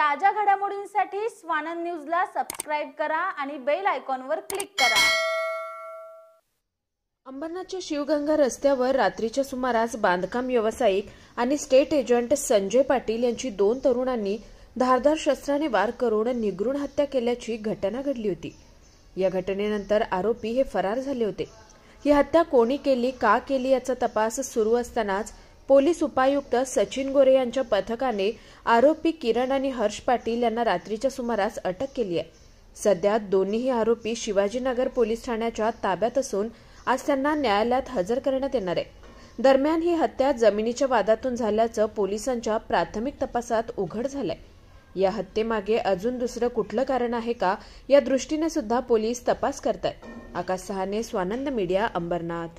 ताज्या घडामोडींसाठी स्वानंद ला सबस्क्राईब करा आणि बेल आयकॉनवर क्लिक करा अंबरनाथच्या शिवगंगा रस्त्यावर रात्रीच्या सुमारास बांधकाम व्यावसायिक आणि स्टेट एजंट संजय पाटील यांची दोन तरुणांनी धारदार शस्त्राने वार करून निगरून हत्या केल्याची घटना घडली होती या घटनेनंतर आरोपी हे फरार झाले होते ही हत्या कोणी केली का केली याचा तपास सुरू असतानाच पोलीस उपायुक्त सचिन गोरे यांच्या पथकाने आरोपी किरण आणि हर्ष पाटील यांना रात्रीच्या सुमारास अटक केली आहे सध्या दोन्हीही आरोपी शिवाजीनगर पोलीस ठाण्याच्या ताब्यात असून आज त्यांना न्यायालयात हजर करण्यात येणार आहे दरम्यान ही हत्या जमिनीच्या वादातून झाल्याचं पोलिसांच्या प्राथमिक तपासात उघड झालंय या हत्येमागे अजून दुसरं कुठलं कारण आहे का या दृष्टीने सुद्धा पोलीस तपास करत आहेत आकाश सहाने स्वानंद मीडिया अंबरनाथ